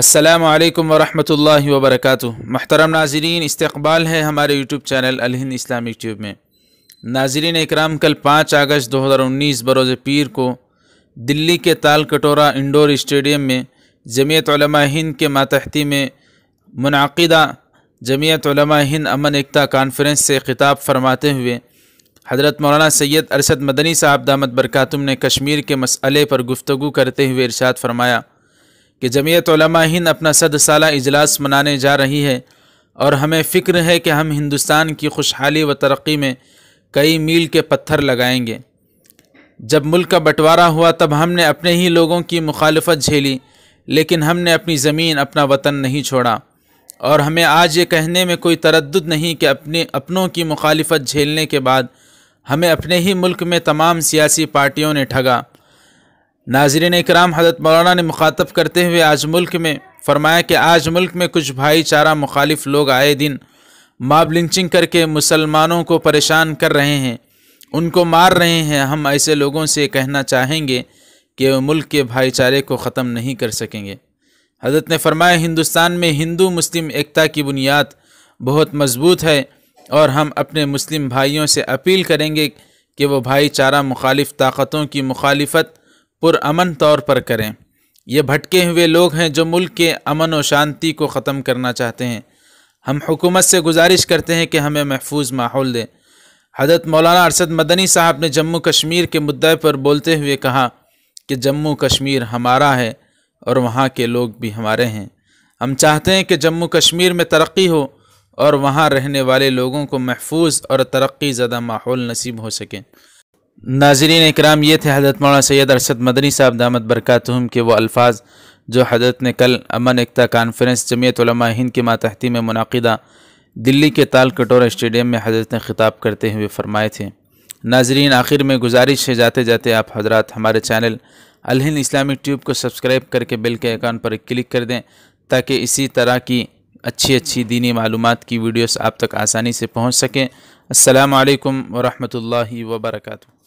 السلام علیکم ورحمۃ اللہ وبرکاتہ محترم ناظرین استقبال ہے ہمارے یوٹیوب چینل الہند اسلامی ٹیوب میں ناظرین اکرام کل پانچ اگست دو ہزار انیس بروز پیر کو دلی کے تال کٹورا انڈور اسٹیڈیم میں جمعیت علماء ہند کے ماتحتی میں منعقدہ جمعیت علماء ہند امن اکتا کانفرنس سے خطاب فرماتے ہوئے حضرت مولانا سید ارشد مدنی صاحب دامت برکاتم نے کشمیر کے مسئلے پر گفتگو کرتے ہوئے ارشاد فرمایا کہ جمعیت علماء ہند اپنا صد سالہ اجلاس منانے جا رہی ہے اور ہمیں فکر ہے کہ ہم ہندوستان کی خوشحالی و ترقی میں کئی میل کے پتھر لگائیں گے جب ملک کا بٹوارا ہوا تب ہم نے اپنے ہی لوگوں کی مخالفت جھیلی لیکن ہم نے اپنی زمین اپنا وطن نہیں چھوڑا اور ہمیں آج یہ کہنے میں کوئی تردد نہیں کہ اپنے اپنوں کی مخالفت جھیلنے کے بعد ہمیں اپنے ہی ملک میں تمام سیاسی پارٹیوں نے ٹھگا ناظرین اکرام حضرت مولانا نے مخاطب کرتے ہوئے آج ملک میں فرمایا کہ آج ملک میں کچھ بھائی چارہ مخالف لوگ آئے دن ماب لنچنگ کر کے مسلمانوں کو پریشان کر رہے ہیں ان کو مار رہے ہیں ہم ایسے لوگوں سے کہنا چاہیں گے کہ وہ ملک کے بھائی چارے کو ختم نہیں کر سکیں گے حضرت نے فرمایا ہندوستان میں ہندو مسلم ایکتا کی بنیاد بہت مضبوط ہے اور ہم اپنے مسلم بھائیوں سے اپیل کریں گے کہ وہ بھائی چارہ مخالف طاقتوں کی مخالفت پرامن طور پر کریں یہ بھٹکے ہوئے لوگ ہیں جو ملک کے امن و شانتی کو ختم کرنا چاہتے ہیں ہم حکومت سے گزارش کرتے ہیں کہ ہمیں محفوظ ماحول دیں حضرت مولانا ارشد مدنی صاحب نے جموں کشمیر کے مدعے پر بولتے ہوئے کہا کہ جموں کشمیر ہمارا ہے اور وہاں کے لوگ بھی ہمارے ہیں ہم چاہتے ہیں کہ جموں کشمیر میں ترقی ہو اور وہاں رہنے والے لوگوں کو محفوظ اور ترقی زدہ ماحول نصیب ہو سکیں ناظرین اکرام یہ تھے حضرت مولانا سید ارشد مدنی صاحب دامت برکاتہم کے وہ الفاظ جو حضرت نے کل امن اکتا کانفرنس جمعیت علماء ہند کے ماتحتی میں منعقدہ دلی کے تال کٹورا اسٹیڈیم میں حضرت نے خطاب کرتے ہوئے فرمائے تھے ناظرین آخر میں گزارش ہے جاتے جاتے آپ حضرات ہمارے چینل الہند اسلامی ٹیوب کو سبسکرائب کر کے بل کے اکاؤنٹ پر کلک کر دیں تاکہ اسی طرح کی اچھی اچھی دینی معلومات کی ویڈیوز آپ تک آسانی سے پہنچ سکیں السلام علیکم ورحمۃ اللہ وبرکاتہ